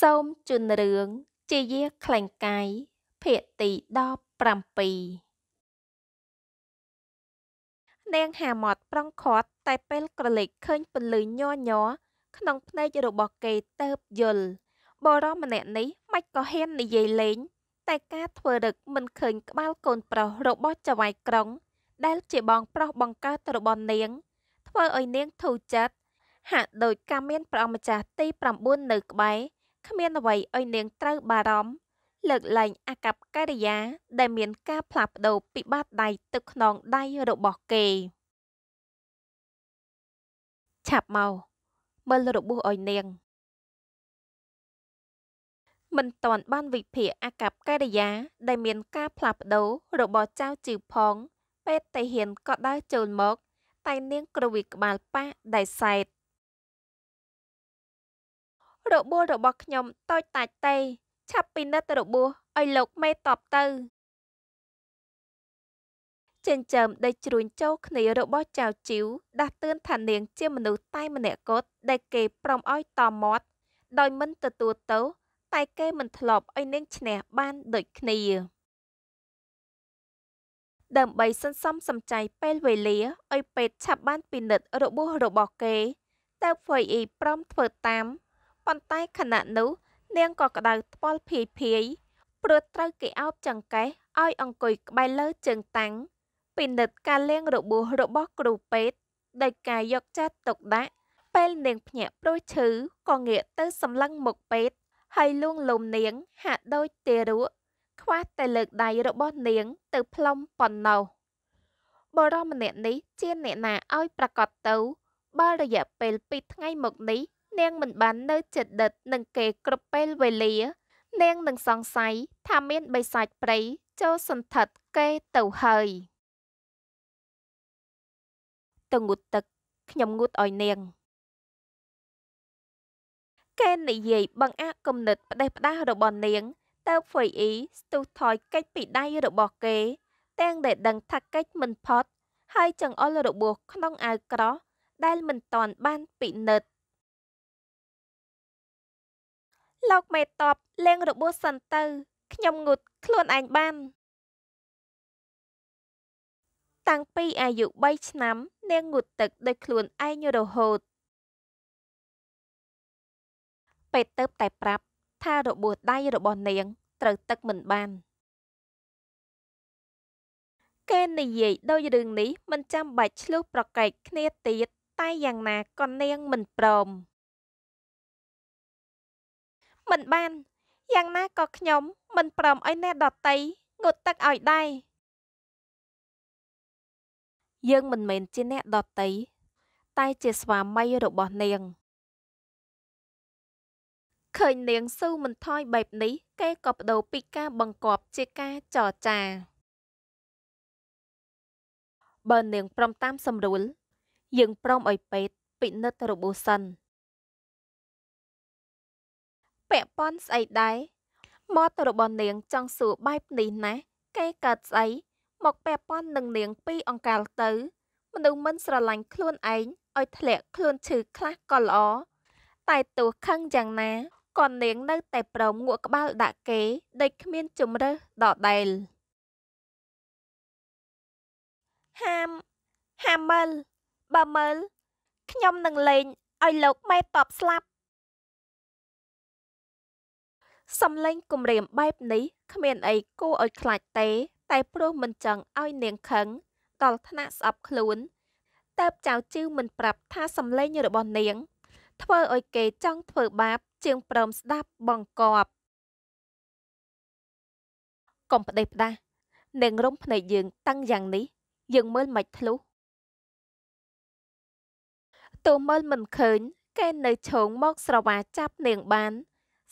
សូមជូនរឿងជាយាខ្លែងកាយភាគទី17នាងហាមាត់ ប្រងខាត់ តែ ពេលក្រឡេកឃើញពន្លឺញ័រញ័រក្នុងភ្នែករបស់គេទៅបយល់បរមម្នាក់នេះមិនក៏ហ៊ាននិយាយលេង តែការធ្វើរឹកមិនឃើញក្បាលកូនប្រុសរបស់ចៅហ្វាយក្រុងដែលជាបងប្រុសបង្កើតរបស់នាង ធ្វើឲ្យនាងធូរចិត្តហាក់ដូចការមានព្រះម្ចាស់ទី9នៅក្បែរគ្មានអ្វីឲ្យនាងត្រូវបារម្ភលើកលែងអាកប្បកិរិយា ដែលមានការផ្លាស់ប្ដូរពីបាតដៃទៅខ្នងដៃរបស់គេឆាប់មកមើលរបួសឲ្យនាង មិនតាន់បានវិភាគអាកប្បកិរិយា ដែលមានការផ្លាស់ប្ដូររបស់ចៅជីវផង ពេទ្យតាហ៊ានក៏ដើរចូលមក តែនាងគ្រវីក្បាលប៉ះដែលសែតរបួសរបស់ខ្ញុំតូចតាចទេឆាប់ពិនិត្យរបួសឲ្យលោកមេតបទៅចិញ្ចើមដេកជ្រួញចូលគ្នារបស់ចៅជីវដាស់តឿនថានាងជាមនុស្សតែម្នាក់គត់ដែលគេព្រមឲ្យតមាត់ដោយមិនទទួលទោសតែគេមិនធ្លាប់ឲ្យនាងឈ្នះបានដូចគ្នាដើម្បីសន្សំសំចៃពេលវេលាឲ្យពេទ្យឆាប់បានពិនិត្យរបួសរបស់គេតើ FYE ព្រមធ្វើតាមប៉ុន្តែខណៈនោះ នាងក៏ក្តៅថ្ពាល់ភាយភាយព្រោះត្រូវគេអោបចង្កេះឲ្យ អង្គុយក្បែរលើជើងតាំងពិនិត្យការលាងរបួសរបស់គ្រូពេទ្យដោយការយកចិត្តទុកដាក់ពេលនាងភ្ញាក់ព្រោះឈឺក៏ងាកទៅសម្លឹងមុខពេទ្យហើយលួងលោមនាងហាក់ដូចទារកខ្វះតែលើកដៃរបស់នាង ទៅផ្លុំប៉ុណ្ណោះបរិមម្នាក់នេះ ជា អ្នកណាឲ្យប្រកាសទៅបើរយៈពេល2ថ្ងៃមកនេះនាងមិនបាននៅចិត្តដិតនឹងគេគ្រប់ពេលវេលានាងនឹងសង្ស័យថាមានបិសាចព្រៃចូលសន្ធិដ្ឋគេទៅហើយទៅងូតទឹកខ្ញុំងូតឲ្យនាងគេនិយាយបង្អាក់គំនិតផ្ដេសផ្ដាសរបស់នាងទៅហ្វុយអ៊ីស្ទុះថយកិច្ចពីដៃរបស់គេទាំងដែលដឹងថាកិច្ចមិនផុតហើយចង្អុលរបួសក្នុងអាវក្រោះដែលមិនតាន់បានពិនិត្យលោកមេតបលេងរបួសសិនទៅខ្ញុំងូតខ្លួនឯងបាន តាំងពីអាយុ3ឆ្នាំនាងងូតទឹកដោយខ្លួនឯងរហូតពេទ្យទៅតែប្រាប់ថារបួសដៃរបស់នាង ត្រូវទឹកមិនបានគេនិយាយដោយរឿងនេះមិនចាំបាច់ឆ្លោះប្រកែកគ្នាទៀតតែយ៉ាងណាក៏នាងមិនព្រមមិនបានយ៉ាងណាក៏ខ្ញុំមិនព្រមឲ្យអ្នកដតីងូតទឹកឲ្យដែរយើងមិនមែនជាអ្នកដតីតែជាស្វាមីរបស់នាងឃើញនាងស៊ូមិនថយបែបនេះគេក៏បដូរពីការ បង្កប់ ជាការចរចា បើនាងព្រមតាមសម្រួល យើងព្រមឲ្យពេទ្យពិនិត្យរបួសសិនពាក់ព័ន្ធស្អីដែរមាត់របស់នាងចង់សួរបែបនេះណាគេកើតស្អីមកពាក់ព័ន្ធនឹងនាងពីអង្កាលទៅ មនុស្សមិនស្រឡាញ់ខ្លួនឯងឲ្យធ្លាក់ខ្លួនឈឺខ្លះក៏ល្អតែទោះខឹងយ៉ាងណាក៏នាង នៅ តែប្រមងក់ក្បាលដាក់គេដូចគ្មានជំរើសដដែលហាមហាមមើលបើមើលខ្ញុំនឹងលេងឲ្យលោកម៉ែតបស្លាប់សំឡេងគំរាមបែបនេះគ្មានអីគួរឲ្យខ្លាចទេ តែព្រោះមិនចង់ឲ្យនាងខឹងដល់ថ្នាក់ស្អប់ខ្លួនតើបចៅជឺមិនប្រាប់ថាសំឡេងរបស់នាង ធ្វើឲ្យគេចង់ធ្វើបាបជាងព្រមស្ដាប់បង្គាប់កុំប្តេសផ្ដាសនាងរំភ្នែកយើងតាំងយ៉ាងនេះយើងមើលមិនធ្លុះទោះមើលមិនឃើញគេនៅឈោងមកស្រវាចាប់នាងបាន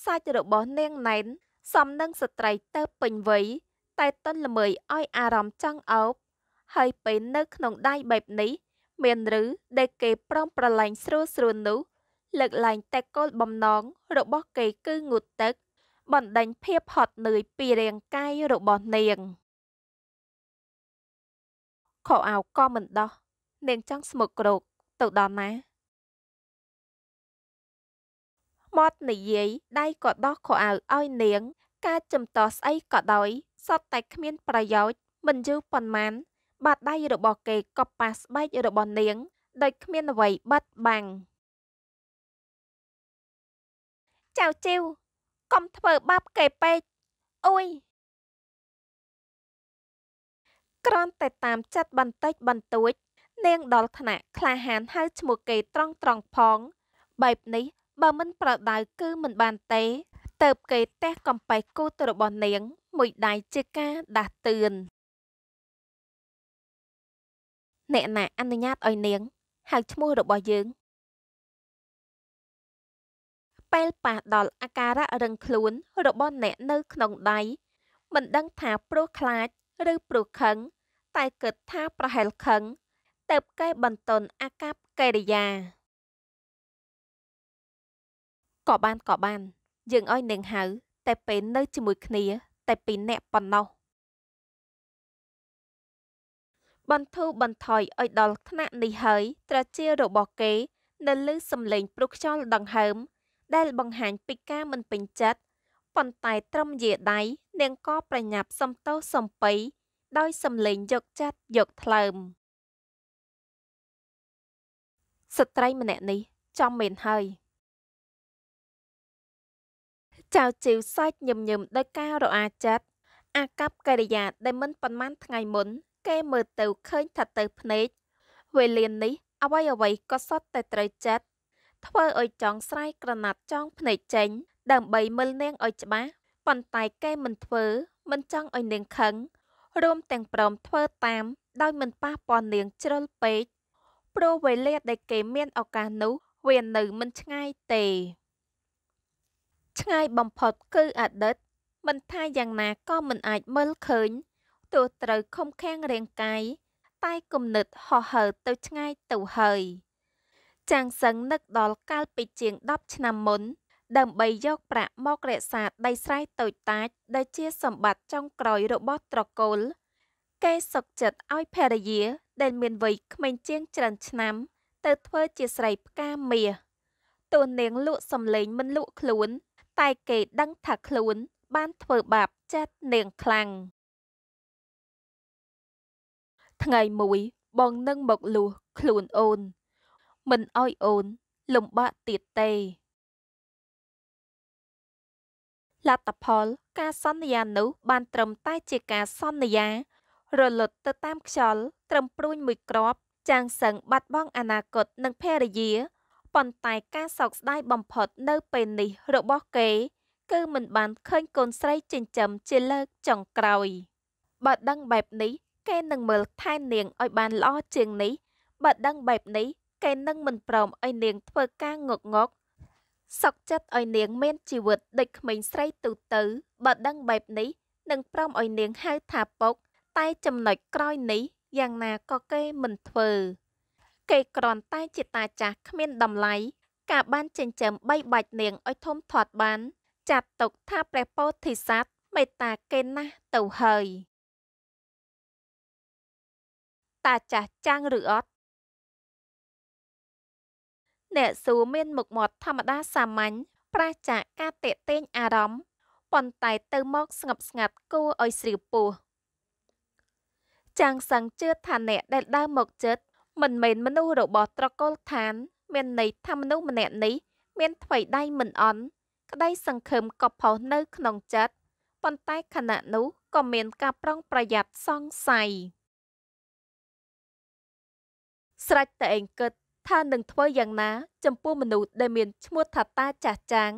សាច់របស់នាងណែនសំនឹងស្ត្រីទៅពេញវ័យតែតន់ល្មើយឲ្យអារម្មណ៍ចង់អោបហើយពេលនៅក្នុងដៃបែបនេះ មានឬដែលគេប្រំប្រឡែងស្រួលស្រួលនោះលើកឡើងតែគោលបំណងរបស់គេគឺងូតទឹកបណ្ដេញភាពហត់នឿយពីរាងកាយរបស់នាងខោអាវក៏មិនដោះនាងចង់ស្មុគគ្រោកទៅដល់ណាមាត់និយាយដៃក៏ដោះខោអាវឲ្យនាង ការចំតស្អីក៏ដោយសតតែគ្មាន ប្រយោជន៍មិនយូរប៉ុន្មាន បាតដៃរបស់គេក៏ប៉ះស្បែករបស់នាងដោយគ្មានអ្វីបិទបាំងចៅជីវកុំធ្វើបាបគេពេកអុយក្រាន់តែតាមចិត្តបន្តិចបន្តួច នាងដល់ថ្នាក់ក្លាហានហៅឈ្មោះគេ ត្រង់ត្រង់ផង បែបនេះបើមិនប្រដៅគឺ មិនបានទេទៅគេទេះកំប៉េះគូទរបស់នាង មួយដៃជាការដាស់តឿនអ្នកណាអនុញ្ញាតឲ្យនាងហៅឈ្មោះរបស់យើងពេលប៉ះដល់អាការៈរឹងខ្លួន របស់អ្នក នៅ ក្នុងដៃមិនដឹងថាព្រោះខ្លាចឬព្រោះខឹង តែគិតថាប្រហែលខឹងទៅគេបន្ទន់អាកប្បកិរិយាក៏បានក៏បានយើងឲ្យនាងហៅ តែពេលនៅជាមួយគ្នា តែពីរនាក់ប៉ុណ្ណោះបន្ធូរបន្ថយឲ្យដល់ថ្នាក់នេះហើយ ត្រជារបស់គេនៅលើសំឡេងព្រុសខ្យល់ដង្ហើម ដែលបង្ហាញពីការមិនពេញចិត្តប៉ុន្តែ ត្រឹមយាដៃនាងក៏ប្រញាប់សំទោសសំពៃដោយសំឡេងយកចាត់យកថ្លើមស្ត្រីម្នាក់នេះចំមែនហើយចៅជីវសាច់ញឹមញឹមដោយការរអាចិត្តអាកប្បកិរិយាដែលមិនប៉ុន្មានថ្ងៃមុន គេមើលទៅឃើញថាទៅភ្នែកវេលានេះអ្វីអ្វីក៏សុទ្ធតែត្រូវចិត្តធ្វើឲ្យចង់ស្រ័យក្រណាត់ចង់ភ្នែកចេញដើម្បីមើលនាងឲ្យច្បាស់ប៉ុន្តែគេមិនធ្វើមិនចង់ឲ្យនាងខឹង រួមទាំងព្រមធ្វើតាមដោយមិនប៉ះពាល់នាងជ្រុលពេកព្រោះវេលាដែលគេមានឱកាសនោះវានៅមិនឆ្ងាយទេឆ្ងាយបំផុតគឺអតីតមិនថាយ៉ាងណាក៏មិនអាចមើលឃើញទោះត្រូវខំខាំងរាងកាយតែគំនិតហោះហើរទៅឆ្ងាយទៅហើយ ចាងសឹងនឹកដល់កាលពីជាង10ឆ្នាំមុនដើម្បីយកប្រាក់មករក្សាដីស្រែតូចតាចដែលជាសម្បត្តិចុងក្រោយរបស់ត្រកូលគេសុកចិត្តឲ្យភរិយា ដែលមានវ័យក្មេងជាងច្រើនឆ្នាំ ទៅធ្វើជាស្រីផ្កាមាសតួនាងលក់សំលេងមិនលក់ខ្លួនតែគេដឹងថាខ្លួន បានធ្វើបាបចិត្តនាងខ្លាំងថ្ងៃមួយបងនឹងមកលួសខ្លួនអូន មិនអោយអូនលំបាកទៀតទេលទ្ធផល ការសន្យានោះ បានត្រឹមតែជាការសន្យា រលត់ទៅតាម ខ្យល់ត្រឹមព្រួយមួយក្របចាងសឹងបាត់បង់អនាគតនិងភរិយាប៉ុន្តែការសោកស្ដាយបំផុតនៅពេលនេះរបស់គេ គឺមិនបានឃើញកូនស្រីចិញ្ចឹមជាលើកចុងក្រោយ បើដឹងបែបនេះគេនឹងមើលថែនាងឲ្យបានល្អជាងនេះបើដឹងបែបនេះគេនឹងមិនព្រមឲ្យនាងធ្វើការងក់ងក់សុកចិត្តឲ្យនាងមានជីវិតដូចក្មេងស្រីទូទៅបើដឹងបែបនេះនឹងព្រមឲ្យនាងហៅថាពុក តែចំណុចក្រោយនេះយ៉ាងណាក៏គេមិនធ្វើគេគ្រាន់តែជាតាចាស់គ្មានតម្លៃការបានចិញ្ចឹមបីបាច់នាងឲ្យធំធាត់បាន ចាត់ទុកថាព្រះពោធិសត្វមេត្តាគេណាស់ទៅហើយ តាចាស់ចាំងឬអត់អ្នកសួរមានមុខមាត់ធម្មតាសាមញ្ញប្រាសចាកការតេតែងអារម្មណ៍ប៉ុន្តែទៅមកស្ងប់ស្ងាត់គួរឲ្យស្រីពោះចាំងសឹងជឿថាអ្នកដែលដើរមកចិត្តមិនមែនមនុស្សរបស់ត្រកូលឋាន មានន័យថាមនុស្សម្នាក់នេះមានថ្មីដៃមិនអន់ក្តីសង្ឃឹមកប់ផុសនៅក្នុងចិត្តប៉ុន្តែខណៈនោះក៏មានការប្រុងប្រយ័ត្នសង្ស័យស្រេចតែឯងគិតថានឹងធ្វើយ៉ាងណា ចំពោះមនុស្សដែលមានឈ្មោះថាតាចាស់ចាង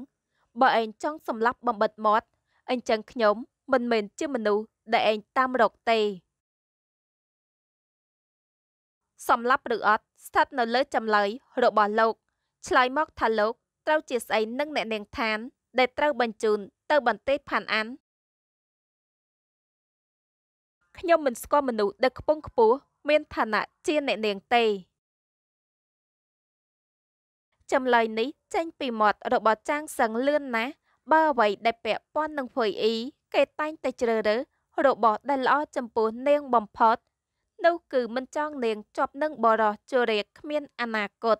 បើឯងចង់សម្លាប់បំបិតមាត់អញ្ចឹងខ្ញុំមិនមែនជាមនុស្សដែលឯងតាមរកទេសម្លាប់ឬអត់ស្ថិតនៅលើចម្លើយរបស់លោកឆ្លើយមកថាលោកត្រូវជាស្អីនឹងអ្នកនាងឋាន ដែលត្រូវបញ្ជូនទៅបន្ទេសផាន់អានខ្ញុំមិនស្គាល់មនុស្សដែលខ្ពង់ខ្ពស់មានឋានៈជាអ្នកនាងទេចម្លើយនេះចេញពីមាត់របស់ចាងសឹងលឿនណាស់បើអ្វីដែលពាក់ព័ន្ធនឹងភុយអ៊ីគេតែងតែជ្រើរើសរបស់ ដែលល្អចំពោះនាងបំផុតនោះគឺមិនចង់នាងជាប់នឹងបរោះជរាគ្មានអនាគត